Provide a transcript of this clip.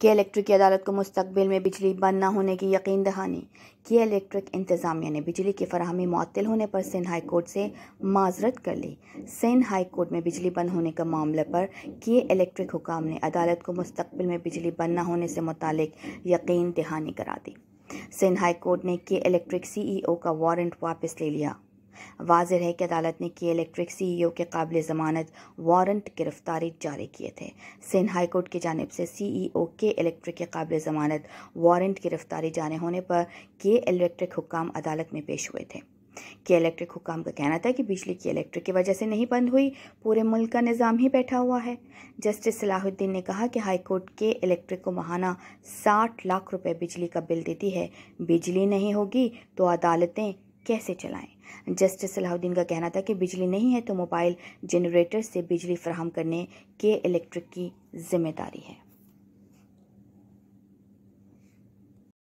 के इलेक्ट्रिक की अदालत को मुस्तबिल में बिजली बंद न होने की यकीन दहानी के इलेक्ट्रिक इंतज़ामिया ने बिजली की फरहमी मअतल होने पर सिंध हाई कोर्ट से माजरत कर ली सिंध हाई कोर्ट में बिजली बंद होने का मामले पर के इलेक्ट्रिक हुकाम ने अदालत को मुस्तबिल में बिजली बंद न होने से मुतल यकीन दहानी करा दी सिंध हाई कोर्ट ने के इलेक्ट्रिक सी ई ओ का वारंट वापस ले लिया वाजिर है कि अदालत ने के इलेक्ट्रिक सी ई ओ के काबिल ज़मानत वारंट गिरफ्तारी जारी किए थे सिंध हाई कोर्ट की जानब से सी ई ओ के इलेक्ट्रिक के काबिल ज़मानत वारंट गिरफ्तारी जाने होने पर के इलेक्ट्रिक हुकाम अदालत में पेश हुए थे के इलेक्ट्रिक हुकाम का कहना था कि बिजली की इलेक्ट्रिक की वजह से नहीं बंद हुई पूरे मुल्क का निज़ाम ही बैठा हुआ है जस्टिस सलाहुद्दीन ने कहा कि हाई कोर्ट के इलेक्ट्रिक को महाना साठ लाख रुपए बिजली का बिल देती है बिजली नहीं होगी तो अदालतें कैसे चलाएं जस्टिस सलाहुद्दीन का कहना था कि बिजली नहीं है तो मोबाइल जनरेटर से बिजली फ्राहम करने के इलेक्ट्रिक की जिम्मेदारी है